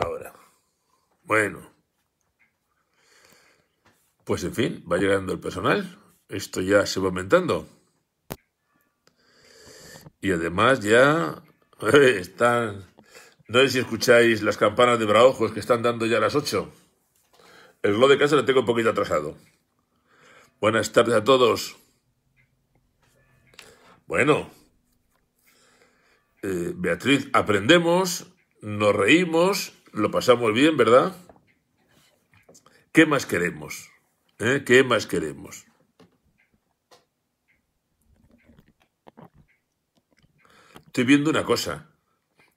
ahora. Bueno. Pues en fin, va llegando el personal. Esto ya se va aumentando. Y además ya eh, están... No sé si escucháis las campanas de Braojos que están dando ya a las 8. El globo de casa lo tengo un poquito atrasado. Buenas tardes a todos. Bueno, eh, Beatriz, aprendemos, nos reímos lo pasamos bien, ¿verdad? ¿Qué más queremos? ¿Eh? ¿Qué más queremos? Estoy viendo una cosa,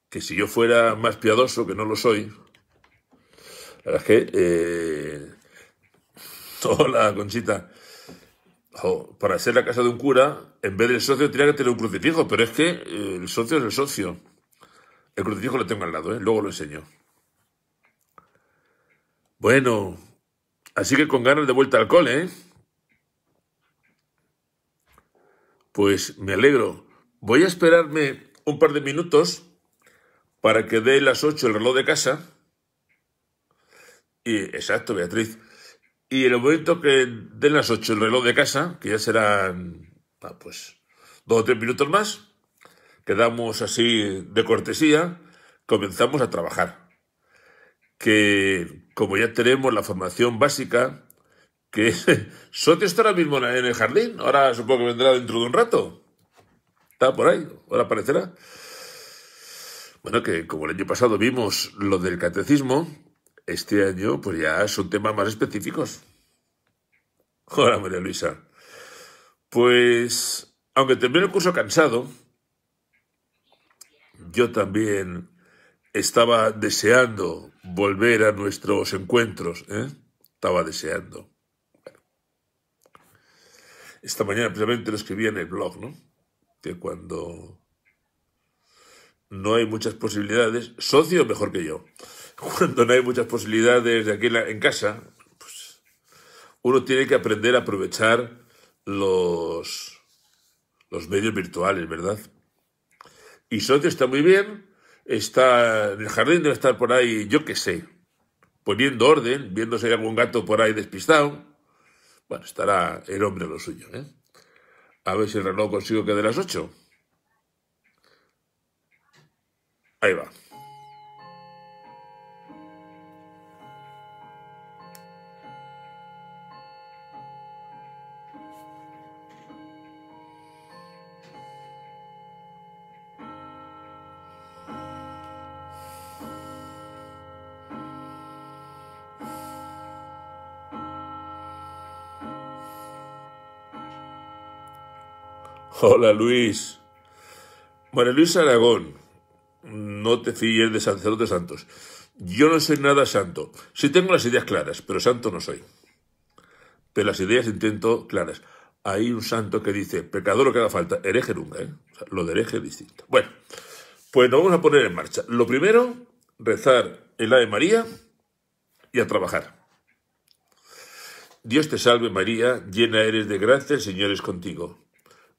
que si yo fuera más piadoso, que no lo soy, la es que... Eh, hola, Conchita. para ser la casa de un cura, en vez del socio tenía que tener un crucifijo, pero es que eh, el socio es el socio. El crucifijo lo tengo al lado, luego lo enseño. Bueno, así que con ganas de vuelta al cole, ¿eh? Pues me alegro. Voy a esperarme un par de minutos para que dé las 8 el reloj de casa. Y, exacto, Beatriz. Y en el momento que dé las 8 el reloj de casa, que ya serán ah, pues dos o tres minutos más, quedamos así de cortesía, comenzamos a trabajar. Que como ya tenemos la formación básica, que Sotio está ahora mismo en el jardín, ahora supongo que vendrá dentro de un rato. Está por ahí, ahora aparecerá. Bueno, que como el año pasado vimos lo del catecismo, este año pues ya son temas más específicos. Hola María Luisa. Pues, aunque termine el curso cansado, yo también estaba deseando volver a nuestros encuentros, ¿eh? estaba deseando. Esta mañana precisamente lo escribí en el blog, ¿no? Que cuando no hay muchas posibilidades, socio mejor que yo, cuando no hay muchas posibilidades de aquí en casa, pues uno tiene que aprender a aprovechar los, los medios virtuales, ¿verdad? Y socio está muy bien, está en el jardín debe estar por ahí, yo qué sé, poniendo orden, viendo si hay algún gato por ahí despistado. Bueno, estará el hombre lo suyo, ¿eh? A ver si el reloj consigo que de las ocho. Ahí va. Hola Luis. María Luis Aragón, no te fíes de de santos. Yo no soy nada santo. Sí tengo las ideas claras, pero santo no soy. Pero las ideas intento claras. Hay un santo que dice, pecador lo que haga falta, hereje nunca, ¿eh? lo de hereje es distinto. Bueno, pues nos vamos a poner en marcha. Lo primero, rezar el Ave María y a trabajar. Dios te salve María, llena eres de gracia, el Señor es contigo.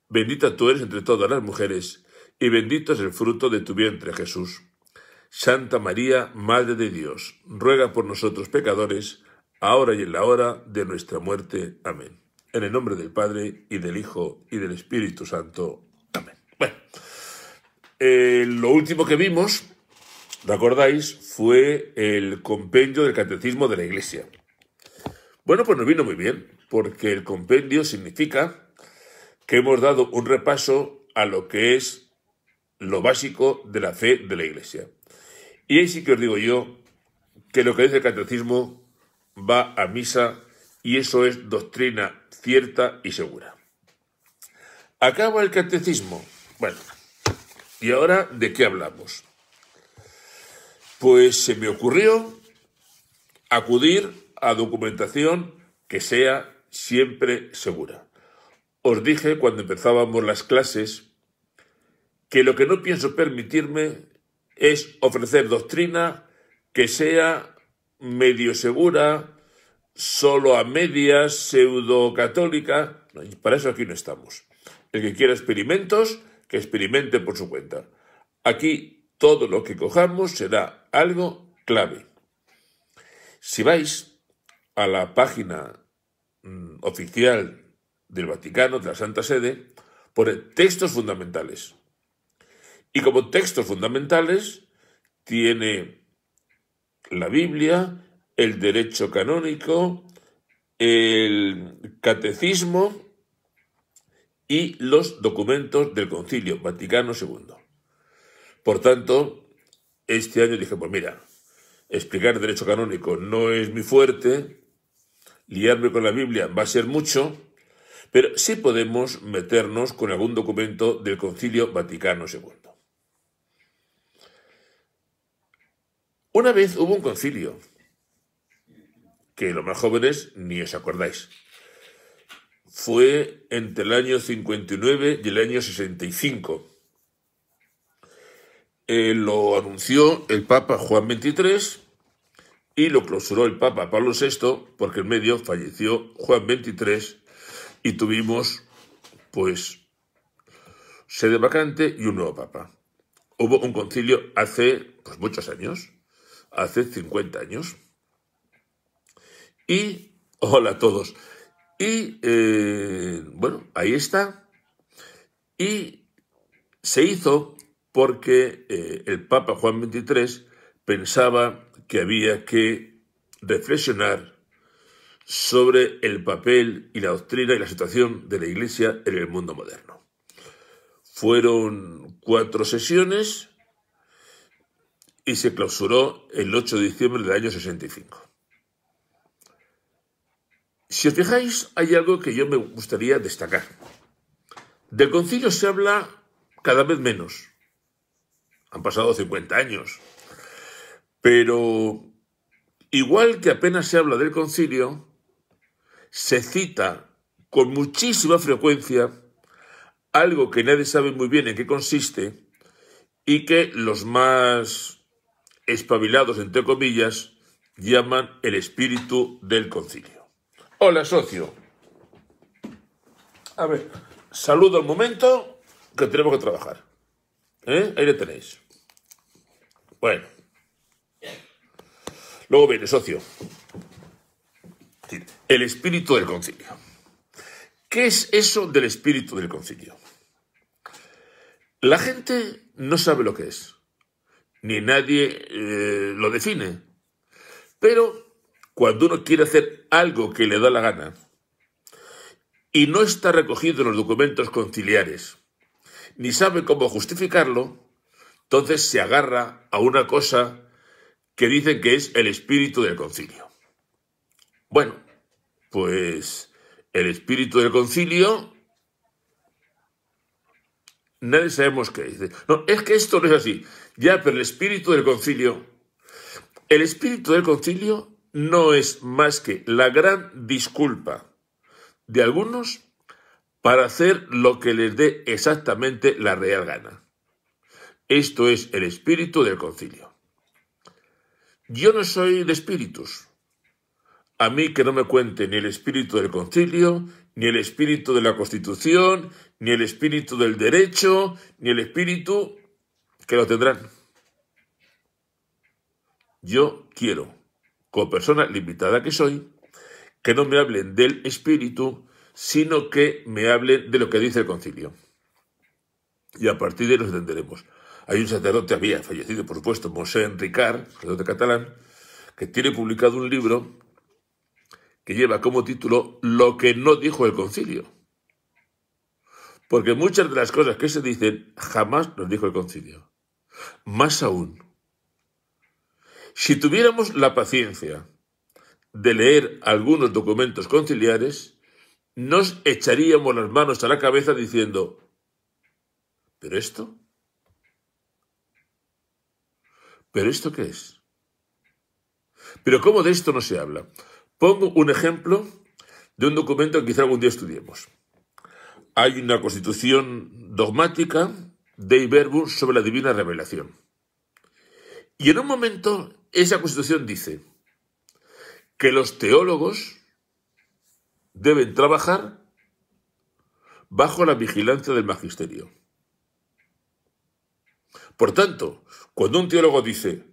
Bendita tú eres entre todas las mujeres, y bendito es el fruto de tu vientre, Jesús. Santa María, Madre de Dios, ruega por nosotros pecadores, ahora y en la hora de nuestra muerte. Amén. En el nombre del Padre, y del Hijo, y del Espíritu Santo. Amén. Bueno, eh, lo último que vimos, ¿recordáis? Fue el compendio del Catecismo de la Iglesia. Bueno, pues nos vino muy bien, porque el compendio significa que hemos dado un repaso a lo que es lo básico de la fe de la Iglesia. Y ahí sí que os digo yo que lo que dice el catecismo va a misa y eso es doctrina cierta y segura. Acaba el catecismo. Bueno, ¿y ahora de qué hablamos? Pues se me ocurrió acudir a documentación que sea siempre segura. Os dije cuando empezábamos las clases que lo que no pienso permitirme es ofrecer doctrina que sea medio segura, solo a medias, pseudo católica. Para eso aquí no estamos. El que quiera experimentos, que experimente por su cuenta. Aquí todo lo que cojamos será algo clave. Si vais a la página mm, oficial del Vaticano, de la Santa Sede, por textos fundamentales. Y como textos fundamentales tiene la Biblia, el derecho canónico, el catecismo y los documentos del concilio Vaticano II. Por tanto, este año dije, pues mira, explicar derecho canónico no es mi fuerte, liarme con la Biblia va a ser mucho, pero sí podemos meternos con algún documento del Concilio Vaticano II. Una vez hubo un concilio, que los más jóvenes ni os acordáis. Fue entre el año 59 y el año 65. Eh, lo anunció el Papa Juan XXIII y lo clausuró el Papa Pablo VI porque en medio falleció Juan XXIII y tuvimos, pues, sede vacante y un nuevo papa. Hubo un concilio hace pues, muchos años, hace 50 años. Y, hola a todos, y eh, bueno, ahí está. Y se hizo porque eh, el Papa Juan XXIII pensaba que había que reflexionar sobre el papel y la doctrina y la situación de la Iglesia en el mundo moderno. Fueron cuatro sesiones y se clausuró el 8 de diciembre del año 65. Si os fijáis, hay algo que yo me gustaría destacar. Del concilio se habla cada vez menos. Han pasado 50 años. Pero igual que apenas se habla del concilio, se cita con muchísima frecuencia algo que nadie sabe muy bien en qué consiste y que los más espabilados, entre comillas, llaman el espíritu del concilio. Hola, socio. A ver, saludo al momento que tenemos que trabajar. ¿Eh? Ahí lo tenéis. Bueno. Luego viene, socio. El espíritu del concilio. ¿Qué es eso del espíritu del concilio? La gente no sabe lo que es, ni nadie eh, lo define, pero cuando uno quiere hacer algo que le da la gana y no está recogido en los documentos conciliares, ni sabe cómo justificarlo, entonces se agarra a una cosa que dicen que es el espíritu del concilio. Bueno, pues el espíritu del concilio, nadie sabemos qué. Dice, no, es que esto no es así. Ya, pero el espíritu del concilio, el espíritu del concilio no es más que la gran disculpa de algunos para hacer lo que les dé exactamente la real gana. Esto es el espíritu del concilio. Yo no soy de espíritus, a mí que no me cuente ni el espíritu del concilio, ni el espíritu de la constitución, ni el espíritu del derecho, ni el espíritu que lo tendrán. Yo quiero, como persona limitada que soy, que no me hablen del espíritu, sino que me hablen de lo que dice el concilio. Y a partir de ahí nos entenderemos. Hay un sacerdote, había fallecido, por supuesto, Mosén Ricard, sacerdote catalán, que tiene publicado un libro que lleva como título Lo que no dijo el concilio. Porque muchas de las cosas que se dicen jamás nos dijo el concilio. Más aún, si tuviéramos la paciencia de leer algunos documentos conciliares, nos echaríamos las manos a la cabeza diciendo, ¿pero esto? ¿Pero esto qué es? ¿Pero cómo de esto no se habla? Pongo un ejemplo de un documento que quizá algún día estudiemos. Hay una constitución dogmática de Iberbus sobre la divina revelación. Y en un momento esa constitución dice que los teólogos deben trabajar bajo la vigilancia del magisterio. Por tanto, cuando un teólogo dice,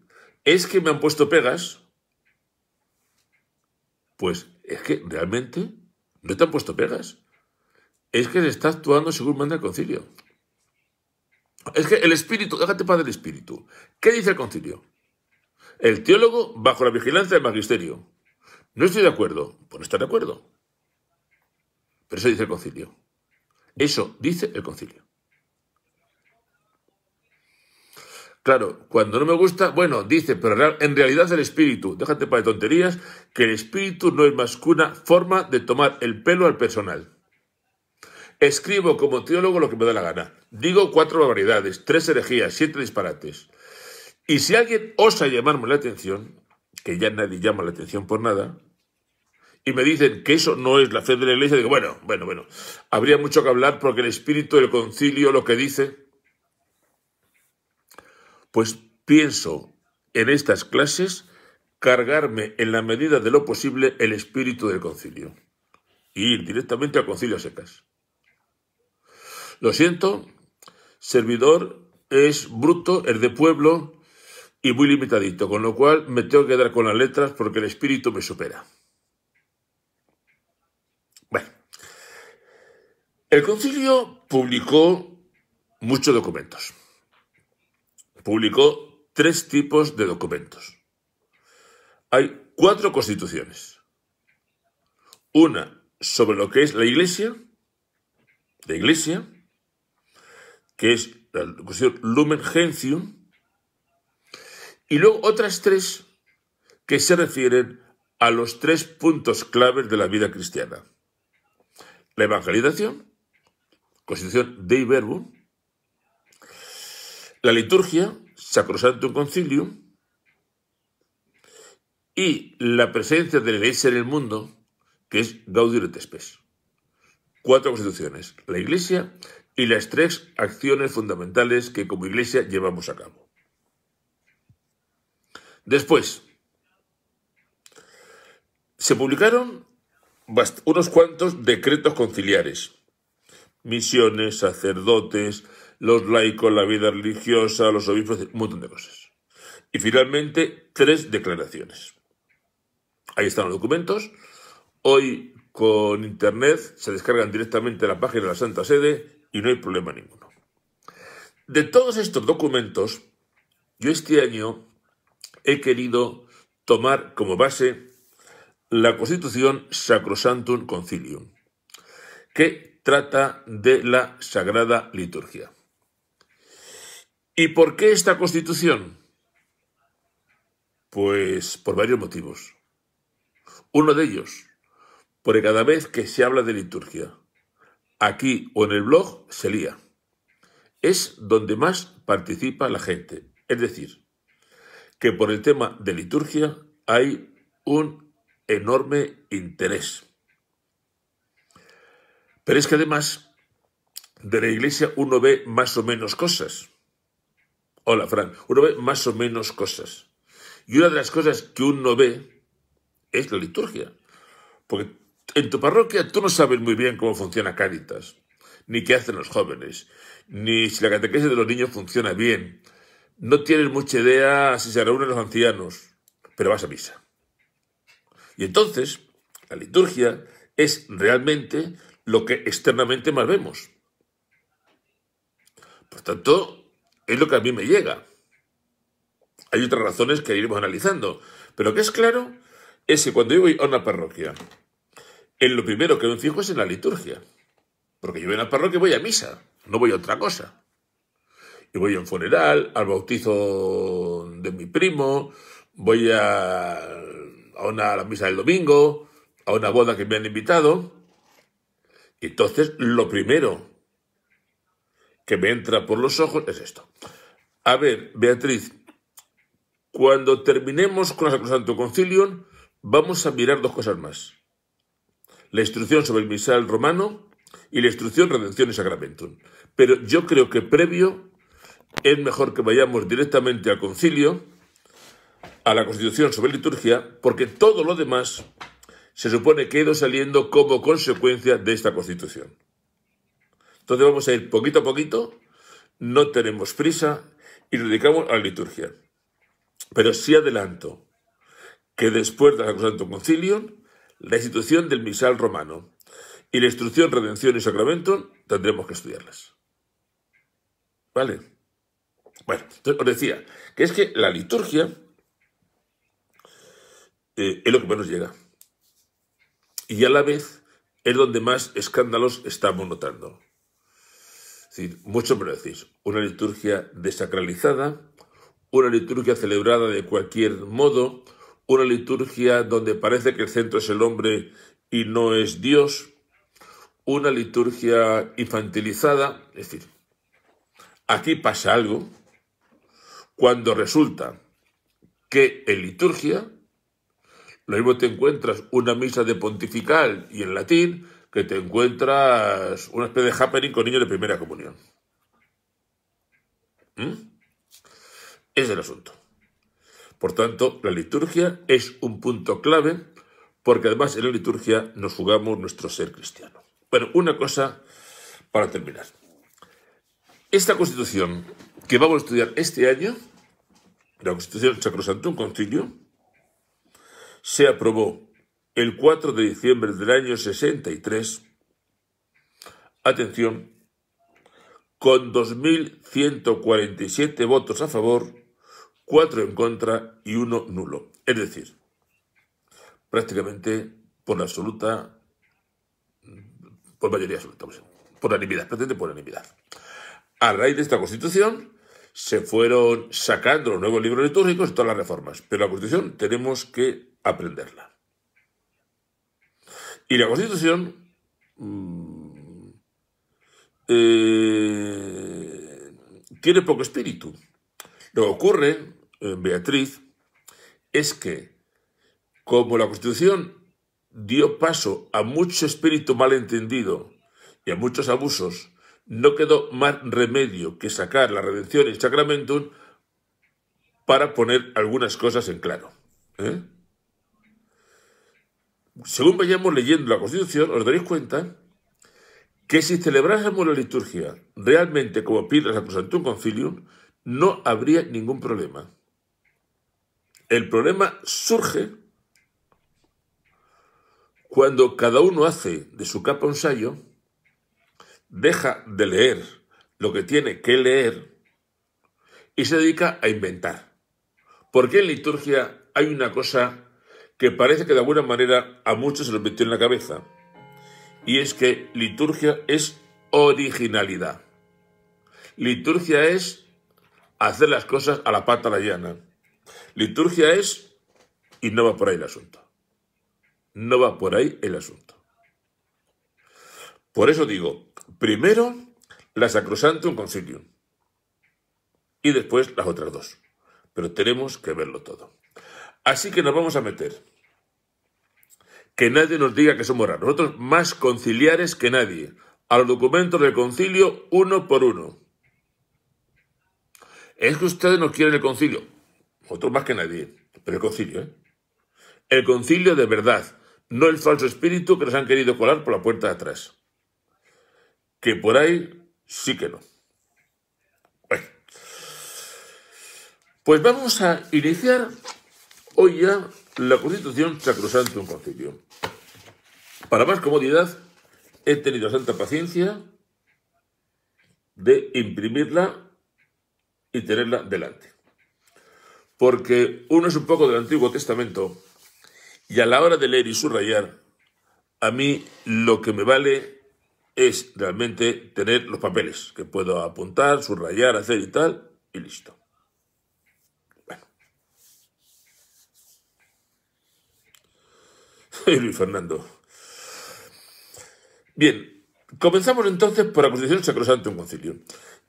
es que me han puesto pegas, pues es que realmente no te han puesto pegas. Es que se está actuando según manda el concilio. Es que el espíritu, déjate para el espíritu. ¿Qué dice el concilio? El teólogo bajo la vigilancia del magisterio. No estoy de acuerdo. Pues no está de acuerdo. Pero eso dice el concilio. Eso dice el concilio. Claro, cuando no me gusta, bueno, dice, pero en realidad el espíritu, déjate para de tonterías, que el espíritu no es más que una forma de tomar el pelo al personal. Escribo como teólogo lo que me da la gana. Digo cuatro barbaridades, tres herejías, siete disparates. Y si alguien osa llamarme la atención, que ya nadie llama la atención por nada, y me dicen que eso no es la fe de la iglesia, digo, bueno, bueno, bueno, habría mucho que hablar porque el espíritu del concilio lo que dice pues pienso en estas clases cargarme en la medida de lo posible el espíritu del concilio y ir directamente al concilio secas. Lo siento, servidor es bruto, es de pueblo y muy limitadito, con lo cual me tengo que dar con las letras porque el espíritu me supera. Bueno, el concilio publicó muchos documentos publicó tres tipos de documentos. Hay cuatro constituciones. Una sobre lo que es la Iglesia, la Iglesia, que es la Constitución Lumen Gentium, y luego otras tres que se refieren a los tres puntos claves de la vida cristiana. La evangelización, constitución de Verbum, la liturgia, sacrosanto Concilio, y la presencia de la Iglesia en el mundo, que es Gaudium et Spes. Cuatro constituciones, la Iglesia y las tres acciones fundamentales que como Iglesia llevamos a cabo. Después, se publicaron unos cuantos decretos conciliares, misiones, sacerdotes, los laicos, la vida religiosa, los obispos, un montón de cosas. Y finalmente, tres declaraciones. Ahí están los documentos. Hoy con Internet se descargan directamente la página de la Santa Sede y no hay problema ninguno. De todos estos documentos, yo este año he querido tomar como base la Constitución Sacrosantum Concilium, que trata de la Sagrada Liturgia. ¿Y por qué esta constitución? Pues por varios motivos. Uno de ellos, porque cada vez que se habla de liturgia, aquí o en el blog, se lía. Es donde más participa la gente. Es decir, que por el tema de liturgia hay un enorme interés. Pero es que además de la iglesia uno ve más o menos cosas. Hola, Fran, Uno ve más o menos cosas. Y una de las cosas que uno ve es la liturgia. Porque en tu parroquia tú no sabes muy bien cómo funciona Cáritas, ni qué hacen los jóvenes, ni si la catequesis de los niños funciona bien. No tienes mucha idea si se reúnen los ancianos, pero vas a misa. Y entonces, la liturgia es realmente lo que externamente más vemos. Por tanto, es lo que a mí me llega. Hay otras razones que iremos analizando. Pero lo que es claro es que cuando yo voy a una parroquia, lo primero que me fijo es en la liturgia. Porque yo voy a una parroquia y voy a misa, no voy a otra cosa. Y voy a un funeral, al bautizo de mi primo, voy a, a una a la misa del domingo, a una boda que me han invitado. Entonces, lo primero que me entra por los ojos es esto. A ver, Beatriz, cuando terminemos con el Sacrosanto concilio, vamos a mirar dos cosas más. La instrucción sobre el misal romano y la instrucción Redención y Sacramentum. Pero yo creo que previo es mejor que vayamos directamente al concilio, a la Constitución sobre liturgia, porque todo lo demás se supone que ha ido saliendo como consecuencia de esta Constitución. Entonces vamos a ir poquito a poquito, no tenemos prisa y nos dedicamos a la liturgia. Pero sí adelanto que después del Santo Concilio, la institución del misal romano y la instrucción redención y sacramento tendremos que estudiarlas. ¿Vale? Bueno, entonces os decía que es que la liturgia eh, es lo que menos llega. Y a la vez es donde más escándalos estamos notando decir, mucho me una liturgia desacralizada, una liturgia celebrada de cualquier modo, una liturgia donde parece que el centro es el hombre y no es Dios, una liturgia infantilizada, es decir, aquí pasa algo cuando resulta que en liturgia lo mismo te encuentras una misa de pontifical y en latín, que te encuentras una especie de happening con niños de primera comunión. ¿Mm? Es el asunto. Por tanto, la liturgia es un punto clave porque además en la liturgia nos jugamos nuestro ser cristiano. Bueno, una cosa para terminar. Esta constitución que vamos a estudiar este año, la constitución Sacrosanto, un concilio, se aprobó el 4 de diciembre del año 63, atención, con 2.147 votos a favor, 4 en contra y 1 nulo. Es decir, prácticamente por absoluta, por mayoría absoluta, pues, por unanimidad, por unanimidad. A raíz de esta constitución se fueron sacando los nuevos libros litúrgicos y todas las reformas, pero la constitución tenemos que aprenderla. Y la Constitución mm, eh, tiene poco espíritu. Lo que ocurre, eh, Beatriz, es que como la Constitución dio paso a mucho espíritu malentendido y a muchos abusos, no quedó más remedio que sacar la redención y sacramento para poner algunas cosas en claro. ¿Eh? según vayamos leyendo la Constitución, os daréis cuenta que si celebrásemos la liturgia realmente como pide la Sacrosantum Concilium, no habría ningún problema. El problema surge cuando cada uno hace de su capa un sayo, deja de leer lo que tiene que leer y se dedica a inventar. Porque en liturgia hay una cosa que parece que de alguna manera a muchos se los metió en la cabeza, y es que liturgia es originalidad. Liturgia es hacer las cosas a la pata la llana. Liturgia es, y no va por ahí el asunto. No va por ahí el asunto. Por eso digo, primero la Sacrosantum Concilium y después las otras dos. Pero tenemos que verlo todo. Así que nos vamos a meter que nadie nos diga que somos raros. Nosotros más conciliares que nadie. A los documentos del concilio uno por uno. Es que ustedes no quieren el concilio. Nosotros más que nadie. Pero el concilio, ¿eh? El concilio de verdad. No el falso espíritu que nos han querido colar por la puerta de atrás. Que por ahí sí que no. Bueno. Pues vamos a iniciar hoy ya la Constitución sacrosante un concilio. Para más comodidad, he tenido santa paciencia de imprimirla y tenerla delante. Porque uno es un poco del Antiguo Testamento y a la hora de leer y subrayar, a mí lo que me vale es realmente tener los papeles que puedo apuntar, subrayar, hacer y tal, y listo. Luis Fernando. Bien, comenzamos entonces por acusación sacrosante un concilio.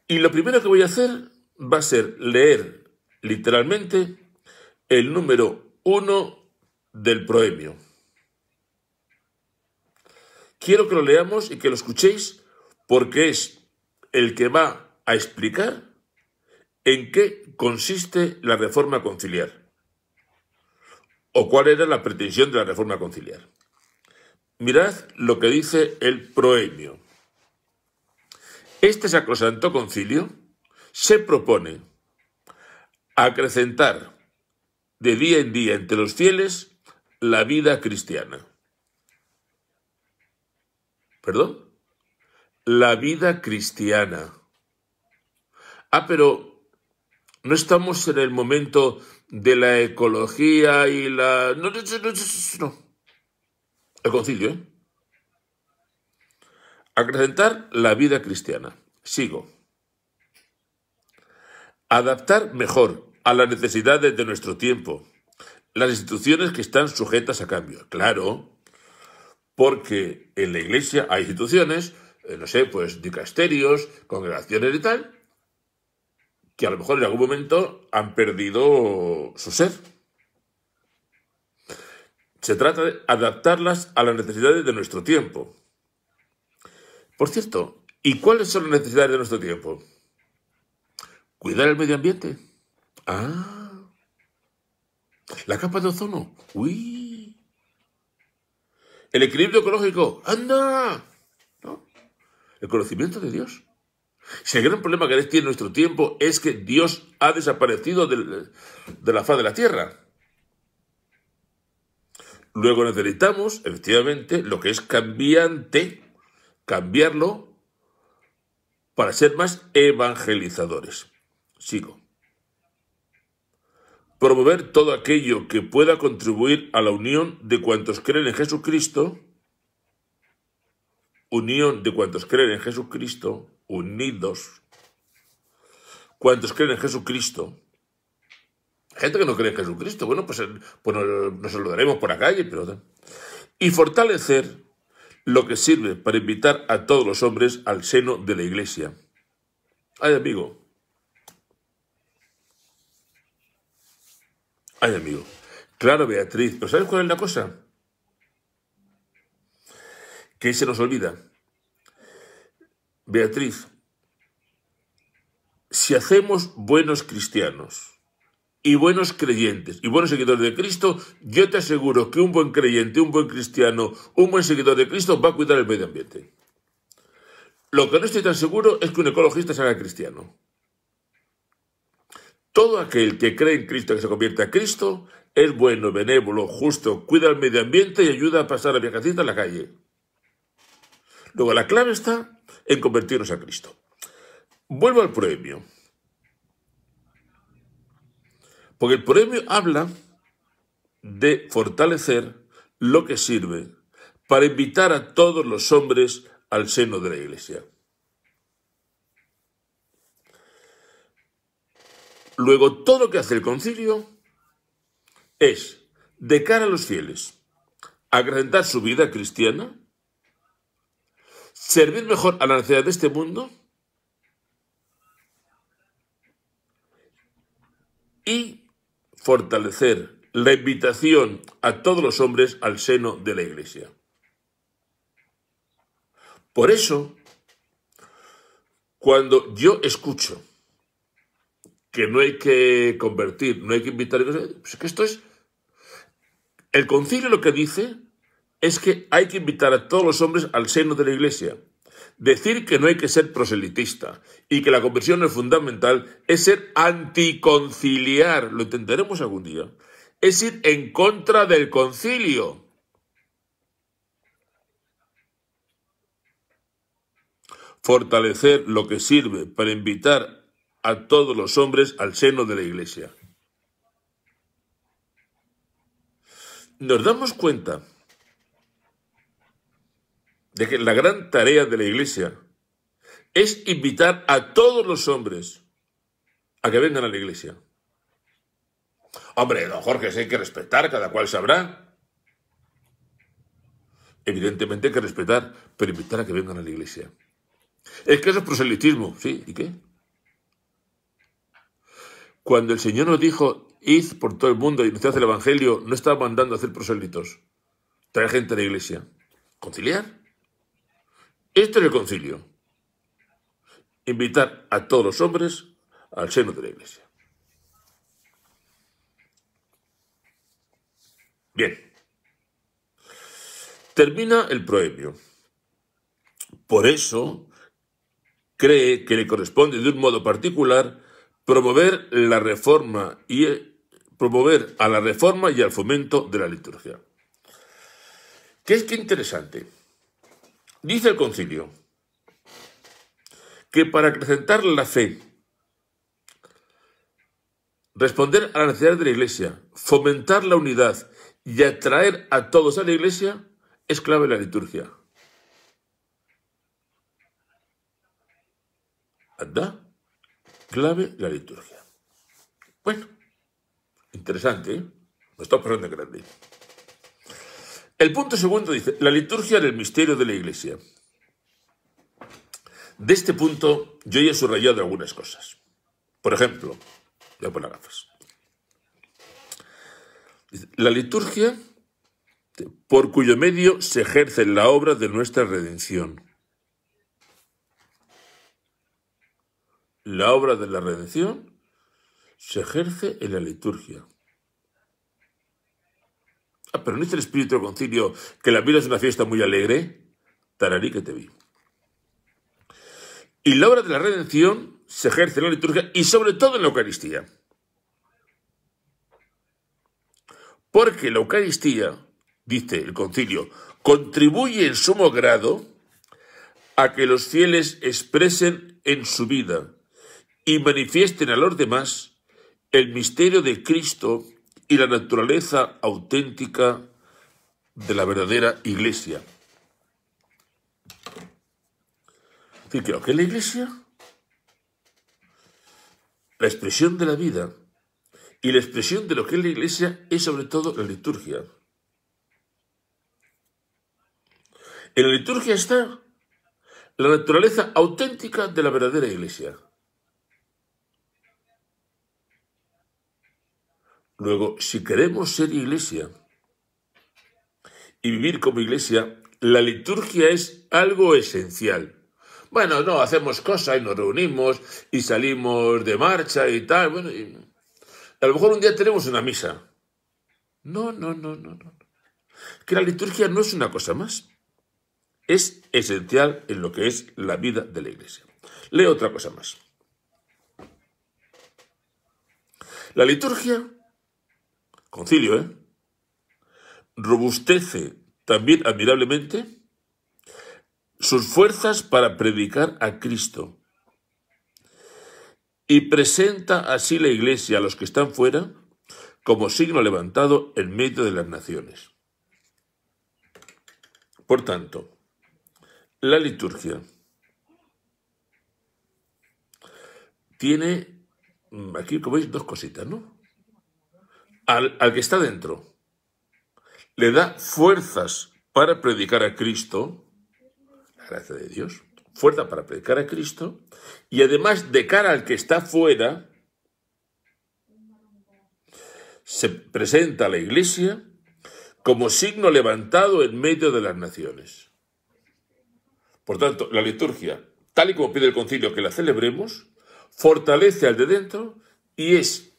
Y lo primero que voy a hacer va a ser leer literalmente el número uno del proemio. Quiero que lo leamos y que lo escuchéis porque es el que va a explicar en qué consiste la reforma conciliar o cuál era la pretensión de la reforma conciliar. Mirad lo que dice el proemio. Este sacrosanto concilio se propone acrecentar de día en día entre los fieles la vida cristiana. ¿Perdón? La vida cristiana. Ah, pero no estamos en el momento de la ecología y la... No, no, no, no. El concilio, ¿eh? Acrecentar la vida cristiana. Sigo. Adaptar mejor a las necesidades de nuestro tiempo las instituciones que están sujetas a cambio. Claro, porque en la iglesia hay instituciones, eh, no sé, pues dicasterios, congregaciones y tal, que a lo mejor en algún momento han perdido su sed. Se trata de adaptarlas a las necesidades de nuestro tiempo. Por cierto, ¿y cuáles son las necesidades de nuestro tiempo? Cuidar el medio ambiente. Ah. La capa de ozono. Uy. El equilibrio ecológico. Anda. ¿No? El conocimiento de Dios. Si el gran problema que tiene nuestro tiempo es que Dios ha desaparecido de la faz de la tierra. Luego necesitamos, efectivamente, lo que es cambiante, cambiarlo para ser más evangelizadores. Sigo. Promover todo aquello que pueda contribuir a la unión de cuantos creen en Jesucristo, unión de cuantos creen en Jesucristo, unidos, cuantos creen en Jesucristo, gente que no cree en Jesucristo, bueno, pues, eh, pues nos saludaremos por la calle, pero... Y fortalecer lo que sirve para invitar a todos los hombres al seno de la iglesia. Ay, amigo. Ay, amigo. Claro, Beatriz, pero ¿sabes cuál es la cosa? Que se nos olvida Beatriz, si hacemos buenos cristianos y buenos creyentes y buenos seguidores de Cristo, yo te aseguro que un buen creyente, un buen cristiano, un buen seguidor de Cristo va a cuidar el medio ambiente. Lo que no estoy tan seguro es que un ecologista se haga cristiano. Todo aquel que cree en Cristo, que se convierte a Cristo, es bueno, benévolo, justo, cuida el medio ambiente y ayuda a pasar a viajacita en la calle. Luego la clave está en convertirnos a Cristo. Vuelvo al premio, Porque el premio habla de fortalecer lo que sirve para invitar a todos los hombres al seno de la iglesia. Luego, todo lo que hace el concilio es, de cara a los fieles, acrecentar su vida cristiana, servir mejor a la necesidad de este mundo y fortalecer la invitación a todos los hombres al seno de la Iglesia. Por eso, cuando yo escucho que no hay que convertir, no hay que invitar, pues que esto es... El concilio lo que dice es que hay que invitar a todos los hombres al seno de la iglesia. Decir que no hay que ser proselitista y que la conversión es fundamental es ser anticonciliar, lo entenderemos algún día, es ir en contra del concilio. Fortalecer lo que sirve para invitar a todos los hombres al seno de la iglesia. Nos damos cuenta de que la gran tarea de la iglesia es invitar a todos los hombres a que vengan a la iglesia. Hombre, don Jorge, hay que respetar, cada cual sabrá. Evidentemente hay que respetar, pero invitar a que vengan a la iglesia. Es que eso es proselitismo, ¿sí? ¿Y qué? Cuando el Señor nos dijo, id por todo el mundo y anunciad el Evangelio, no estaba mandando a hacer proselitos, Trae gente a la iglesia, conciliar. Este es el concilio. Invitar a todos los hombres al seno de la iglesia. Bien. Termina el proemio. Por eso cree que le corresponde de un modo particular promover la reforma y eh, promover a la reforma y al fomento de la liturgia. ¿Qué es que interesante? Dice el concilio que para acrecentar la fe, responder a la necesidad de la Iglesia, fomentar la unidad y atraer a todos a la Iglesia es clave la liturgia. ¿Anda? Clave la liturgia. Bueno, interesante, ¿eh? No está pasando grande. El punto segundo dice, la liturgia del misterio de la iglesia. De este punto yo ya he subrayado algunas cosas. Por ejemplo, voy a poner gafas. La liturgia por cuyo medio se ejerce la obra de nuestra redención. La obra de la redención se ejerce en la liturgia. Ah, pero ¿no es el espíritu del concilio que la vida es una fiesta muy alegre? Tararí que te vi. Y la obra de la redención se ejerce en la liturgia y sobre todo en la Eucaristía. Porque la Eucaristía, dice el concilio, contribuye en sumo grado a que los fieles expresen en su vida y manifiesten a los demás el misterio de Cristo y la naturaleza auténtica de la verdadera iglesia. ¿Qué creo que la iglesia, la expresión de la vida y la expresión de lo que es la iglesia es sobre todo la liturgia. En la liturgia está la naturaleza auténtica de la verdadera iglesia. Luego, si queremos ser iglesia y vivir como iglesia, la liturgia es algo esencial. Bueno, no, hacemos cosas y nos reunimos y salimos de marcha y tal. Bueno, a lo mejor un día tenemos una misa. No, no, no, no, no. Que la liturgia no es una cosa más. Es esencial en lo que es la vida de la iglesia. Leo otra cosa más. La liturgia concilio, ¿eh? robustece también admirablemente sus fuerzas para predicar a Cristo y presenta así la iglesia a los que están fuera como signo levantado en medio de las naciones. Por tanto, la liturgia tiene, mm, aquí como veis, dos cositas, ¿no? al, que está dentro, le da fuerzas para predicar a Cristo, la gracia de Dios, fuerza para predicar a Cristo, y además de cara al que está fuera, se presenta a la iglesia como signo levantado en medio de las naciones. Por tanto, la liturgia, tal y como pide el concilio que la celebremos, fortalece al de dentro y es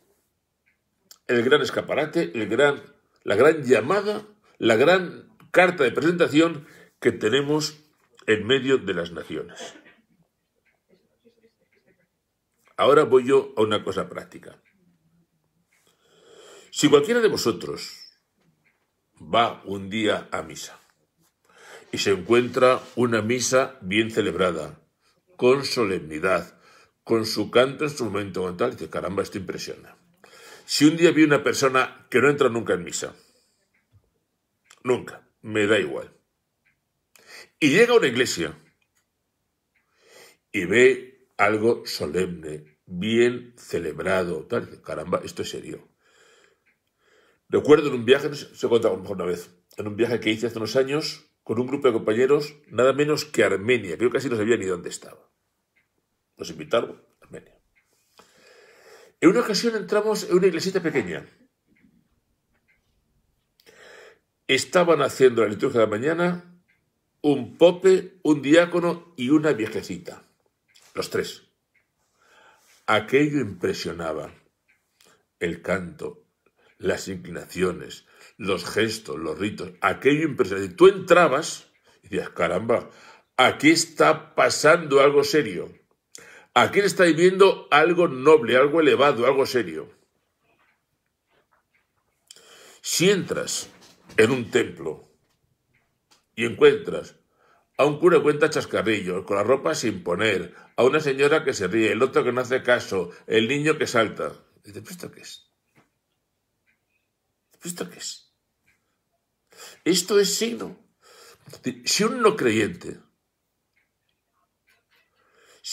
el gran escaparate, el gran, la gran llamada, la gran carta de presentación que tenemos en medio de las naciones. Ahora voy yo a una cosa práctica. Si cualquiera de vosotros va un día a misa y se encuentra una misa bien celebrada, con solemnidad, con su canto instrumento, momento mental, dice, caramba, esto impresiona. Si un día vi una persona que no entra nunca en misa, nunca, me da igual, y llega a una iglesia y ve algo solemne, bien celebrado, tal, caramba, esto es serio. Recuerdo en un viaje, se cuenta mejor una vez, en un viaje que hice hace unos años con un grupo de compañeros, nada menos que Armenia, creo que casi no sabía ni dónde estaba. Nos invitaron, en una ocasión entramos en una iglesita pequeña. Estaban haciendo la liturgia de la mañana un pope, un diácono y una viejecita. Los tres. Aquello impresionaba. El canto, las inclinaciones, los gestos, los ritos, aquello Y Tú entrabas y decías, caramba, aquí está pasando algo serio. Aquí le estáis viendo algo noble, algo elevado, algo serio. Si entras en un templo y encuentras a un cura cuenta chascarrillo, con la ropa sin poner, a una señora que se ríe, el otro que no hace caso, el niño que salta. ¿de qué es? ¿Esto qué es? Esto es signo. Si un no creyente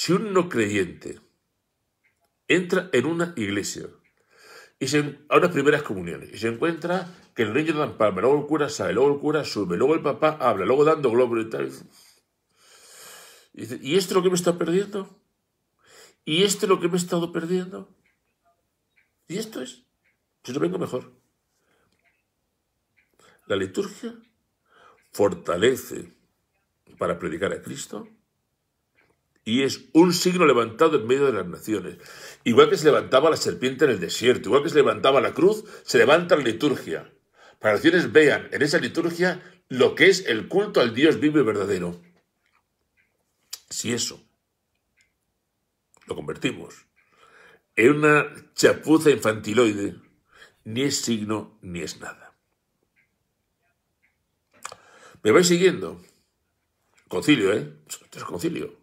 si un no creyente entra en una iglesia y se, a unas primeras comuniones y se encuentra que el de dan palma, luego el cura sale, luego el cura sube, luego el papá habla, luego dando globo y tal. Y, dice, ¿y esto es lo que me está perdiendo? ¿Y esto es lo que me he estado perdiendo? ¿Y esto es? Yo no vengo mejor. La liturgia fortalece para predicar a Cristo y es un signo levantado en medio de las naciones. Igual que se levantaba la serpiente en el desierto, igual que se levantaba la cruz, se levanta la liturgia. Para que naciones vean en esa liturgia lo que es el culto al Dios vivo y verdadero. Si eso lo convertimos en una chapuza infantiloide, ni es signo ni es nada. ¿Me vais siguiendo? Concilio, ¿eh? Esto es concilio.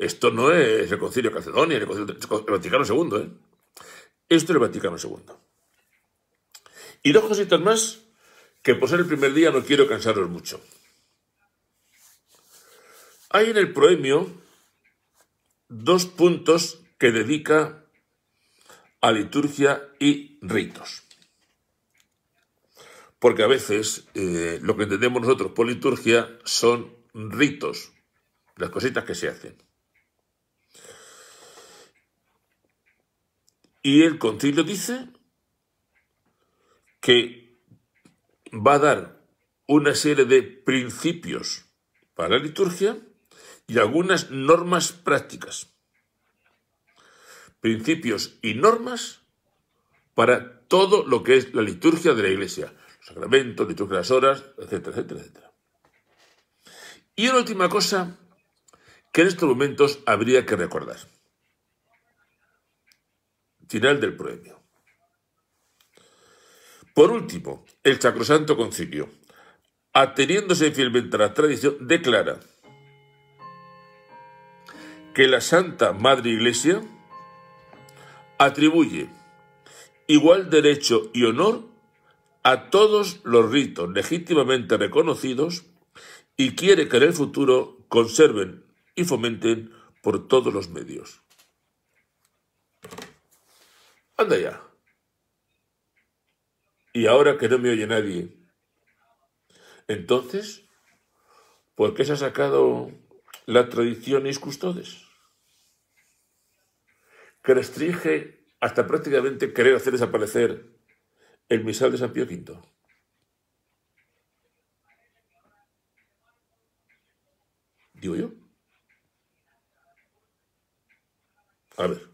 Esto no es el concilio de Calcedonia, el, concilio, el Vaticano II. ¿eh? Esto es el Vaticano II. Y dos cositas más, que por ser el primer día no quiero cansaros mucho. Hay en el proemio dos puntos que dedica a liturgia y ritos. Porque a veces eh, lo que entendemos nosotros por liturgia son ritos, las cositas que se hacen. Y el concilio dice que va a dar una serie de principios para la liturgia y algunas normas prácticas. Principios y normas para todo lo que es la liturgia de la iglesia. Sacramento, sacramentos, liturgia de las horas, etcétera, etcétera, etcétera. Y una última cosa que en estos momentos habría que recordar final del premio. Por último, el Sacrosanto Concilio, ateniéndose fielmente a la tradición, declara que la Santa Madre Iglesia atribuye igual derecho y honor a todos los ritos legítimamente reconocidos y quiere que en el futuro conserven y fomenten por todos los medios. Anda ya. Y ahora que no me oye nadie, entonces, ¿por qué se ha sacado la tradición y custodes? Que restringe hasta prácticamente querer hacer desaparecer el misal de San Pío V. Digo yo. A ver.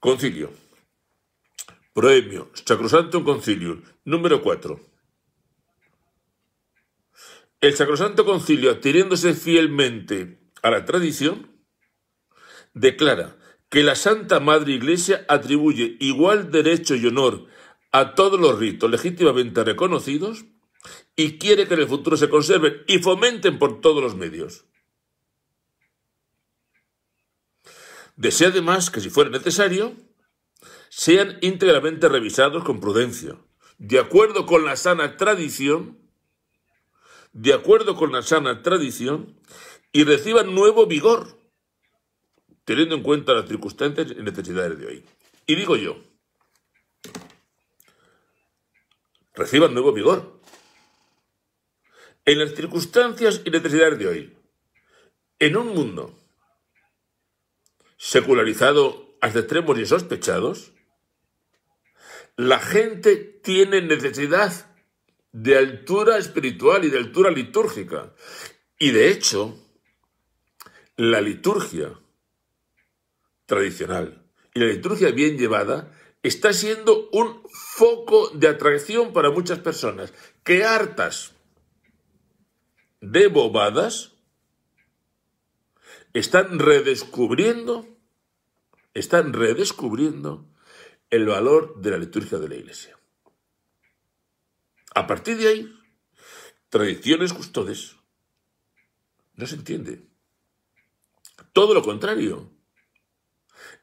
Concilio. Proemio, Sacrosanto concilio. número 4. El Sacrosanto Concilio, adhiriéndose fielmente a la tradición, declara que la Santa Madre Iglesia atribuye igual derecho y honor a todos los ritos legítimamente reconocidos y quiere que en el futuro se conserven y fomenten por todos los medios. Desea además que, si fuera necesario, sean íntegramente revisados con prudencia, de acuerdo con la sana tradición, de acuerdo con la sana tradición, y reciban nuevo vigor, teniendo en cuenta las circunstancias y necesidades de hoy. Y digo yo, reciban nuevo vigor. En las circunstancias y necesidades de hoy, en un mundo secularizado hasta extremos y sospechados, la gente tiene necesidad de altura espiritual y de altura litúrgica. Y de hecho, la liturgia tradicional y la liturgia bien llevada está siendo un foco de atracción para muchas personas que hartas de bobadas están redescubriendo, están redescubriendo el valor de la liturgia de la Iglesia. A partir de ahí, tradiciones custodes no se entiende. Todo lo contrario.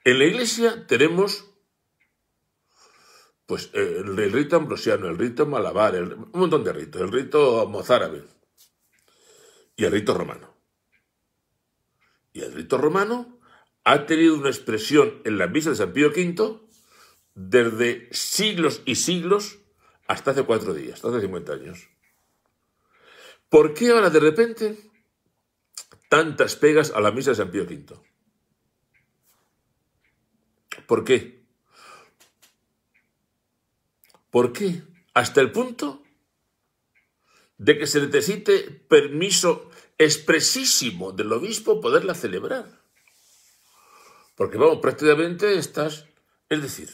En la Iglesia tenemos pues el, rito ambrosiano, el rito malabar, un montón de ritos, el rito mozárabe y el rito romano y el rito romano ha tenido una expresión en la misa de San Pío V desde siglos y siglos hasta hace cuatro días, hasta hace 50 años. ¿Por qué ahora de repente tantas pegas a la misa de San Pío V? ¿Por qué? ¿Por qué? Hasta el punto de que se necesite permiso expresísimo del obispo poderla celebrar. Porque vamos, prácticamente estas, es decir,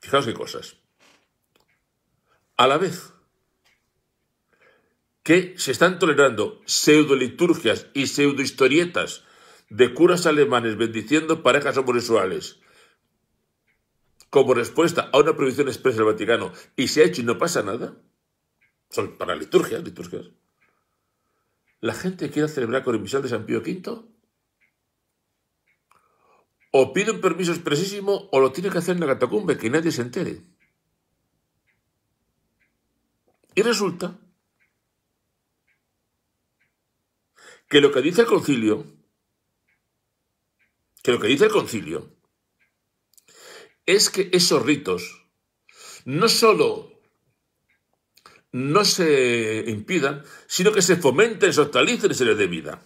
fijaos qué cosas. A la vez que se están tolerando pseudoliturgias y pseudohistorietas de curas alemanes bendiciendo parejas homosexuales como respuesta a una prohibición expresa del Vaticano y se ha hecho y no pasa nada, son para liturgias, liturgias la gente quiere celebrar con el de San Pío V, o pide un permiso expresísimo o lo tiene que hacer en la catacumba, que nadie se entere. Y resulta que lo que dice el concilio, que lo que dice el concilio, es que esos ritos no solo no se impidan, sino que se fomenten, se hostalicen y se les dé vida.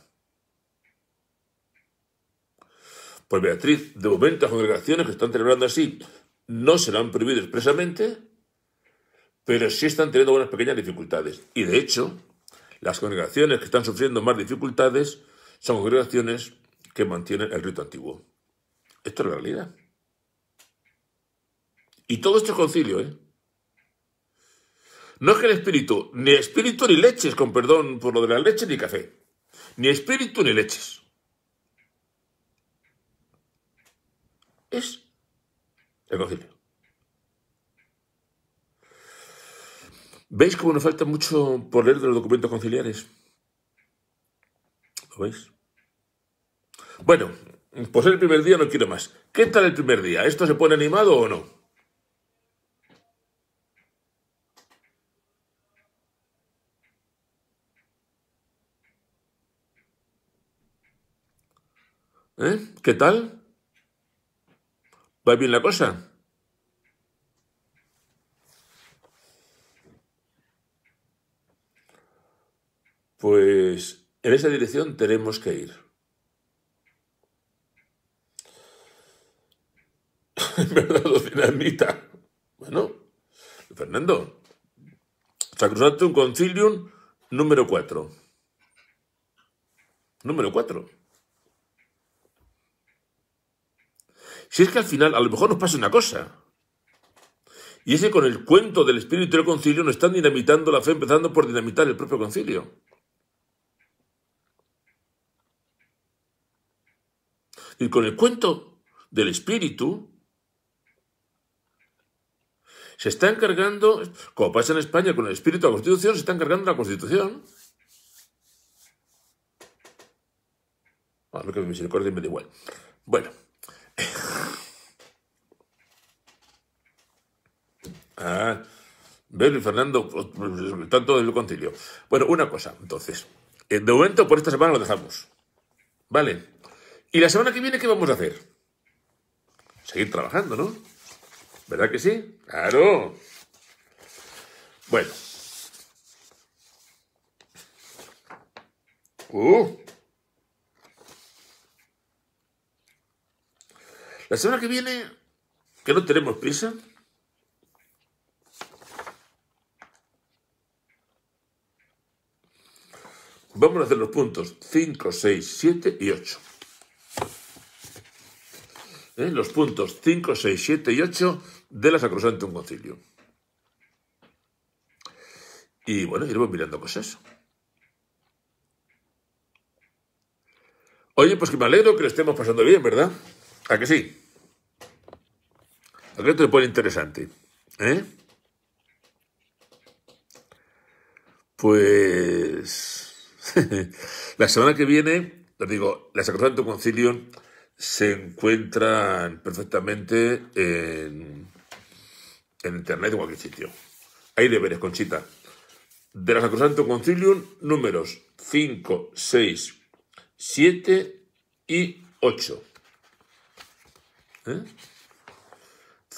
Pues Beatriz, de momento las congregaciones que están celebrando así no se lo han prohibido expresamente, pero sí están teniendo unas pequeñas dificultades. Y de hecho, las congregaciones que están sufriendo más dificultades son congregaciones que mantienen el rito antiguo. Esto es la realidad. Y todo esto es concilio, ¿eh? No es que el espíritu, ni espíritu ni leches, con perdón por lo de la leche ni café. Ni espíritu ni leches. Es el concilio. ¿Veis cómo nos falta mucho por leer de los documentos conciliares? ¿Lo veis? Bueno, pues el primer día no quiero más. ¿Qué tal el primer día? ¿Esto se pone animado o no? ¿Eh? ¿Qué tal? ¿Va bien la cosa? Pues en esa dirección tenemos que ir. verdad dinamita. Bueno, Fernando, un Concilium número 4. Número 4. Si es que al final a lo mejor nos pasa una cosa. Y es que con el cuento del espíritu del concilio nos están dinamitando la fe, empezando por dinamitar el propio concilio. Y con el cuento del espíritu se está encargando, como pasa en España con el espíritu de la Constitución, se está encargando la Constitución. A ah, que me misericordia me da igual. Bueno. Ah, Fernando, tanto del concilio. Bueno, una cosa, entonces. Eh, de momento, por esta semana lo dejamos. Vale. ¿Y la semana que viene qué vamos a hacer? Seguir trabajando, ¿no? ¿Verdad que sí? Claro. Bueno. Uh. La semana que viene, que no tenemos prisa, vamos a hacer los puntos 5, 6, 7 y 8. ¿Eh? Los puntos 5, 6, 7 y 8 de la Sacrosanta un Concilio. Y bueno, iremos mirando cosas. Oye, pues que me alegro que le estemos pasando bien, ¿verdad? ¿A que sí? Acá esto se pone interesante. ¿eh? Pues la semana que viene, les digo, la Sacrosanto concilium se encuentra perfectamente en, en internet o cualquier sitio. Hay deberes, Conchita. De la Sacrosanto Concilium, números 5, 6, 7 y 8. ¿Eh?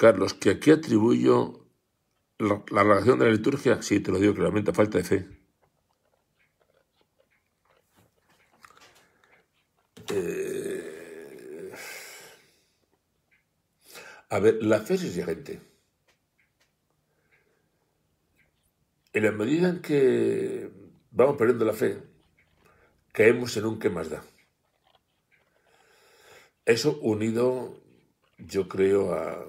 Carlos, que aquí atribuyo la, relación de la liturgia, sí, te lo digo claramente, a falta de fe. Eh, a ver, la fe es exigente. En la medida en que vamos perdiendo la fe, caemos en un que más da. Eso unido, yo creo, a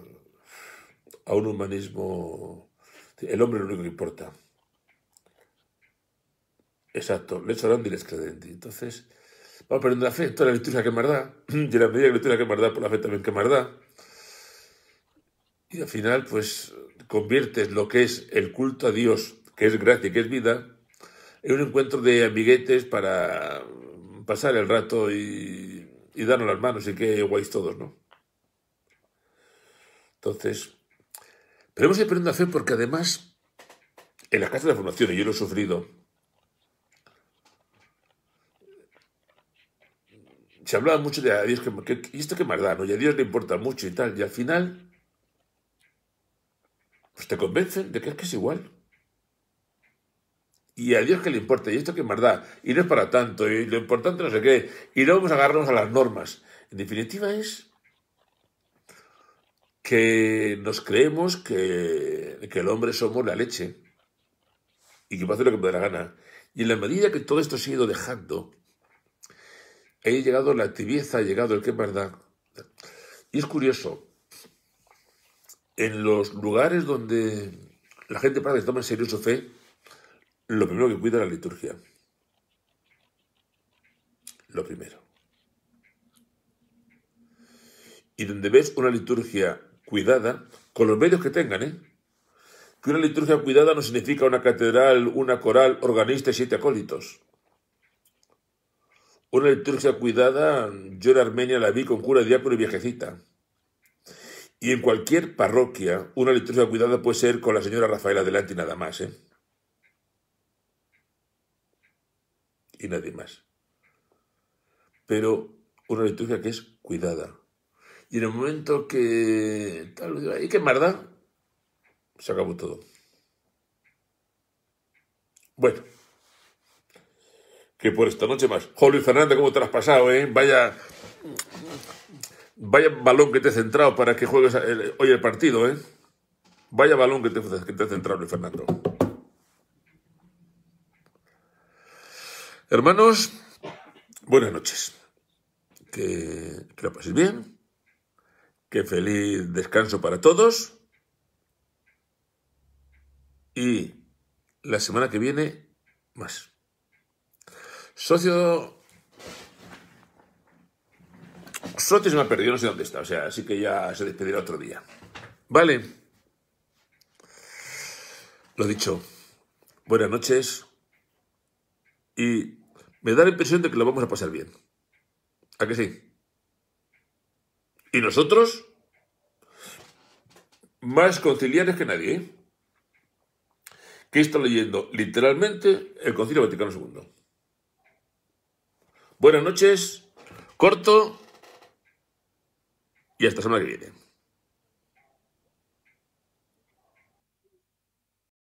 a un humanismo. El hombre es lo único que importa. Exacto, le grande y les credenti. Entonces, vamos perdiendo la fe, toda la lectura que más da, y en la medida que la lectura que más da, por la fe también que más da. Y al final, pues, conviertes lo que es el culto a Dios, que es gracia y que es vida, en un encuentro de amiguetes para pasar el rato y, darnos las manos y que guays todos, ¿no? Entonces, pero hemos aprendido a hacer porque además, en las casas de formación, y yo lo he sufrido, se hablaba mucho de a Dios, que, ¿y esto qué más Y a Dios le importa mucho y tal. Y al final, pues te convencen de que es que es igual. Y a Dios que le importa, y esto que más da, y no es para tanto, y lo importante no sé qué, y no vamos a agarrarnos a las normas. En definitiva es que nos creemos que, el hombre somos la leche y que a hacer lo que me dé la gana. Y en la medida que todo esto se ha ido dejando, he llegado la tibieza, ha llegado el que es verdad. Y es curioso, en los lugares donde la gente para que toma en serio su fe, lo primero que cuida es la liturgia. Lo primero. Y donde ves una liturgia cuidada, con los medios que tengan, ¿eh? Que una liturgia cuidada no significa una catedral, una coral, organista y siete acólitos. Una liturgia cuidada, yo en Armenia la vi con cura, diácono y viejecita. Y en cualquier parroquia, una liturgia cuidada puede ser con la señora Rafaela Adelante y nada más, ¿eh? Y nadie más. Pero una liturgia que es cuidada, y en el momento que tal, ¿y que marda, se acabó todo. Bueno, que por esta noche más. Jolly Luis Fernando, ¿cómo te has pasado, eh? Vaya, vaya balón que te he centrado para que juegues hoy el partido, eh. Vaya balón que te, te he centrado, Luis Fernando. Hermanos, buenas noches. Que, que lo paséis bien que feliz descanso para todos. Y la semana que viene, más. Socio. Socio se me ha perdido, no sé dónde está. O sea, así que ya se despedirá otro día. Vale. Lo dicho. Buenas noches. Y me da la impresión de que lo vamos a pasar bien. ¿A que sí? Y nosotros, más conciliares que nadie, ¿eh? que está leyendo literalmente el Concilio Vaticano II. Buenas noches, corto y hasta semana que viene.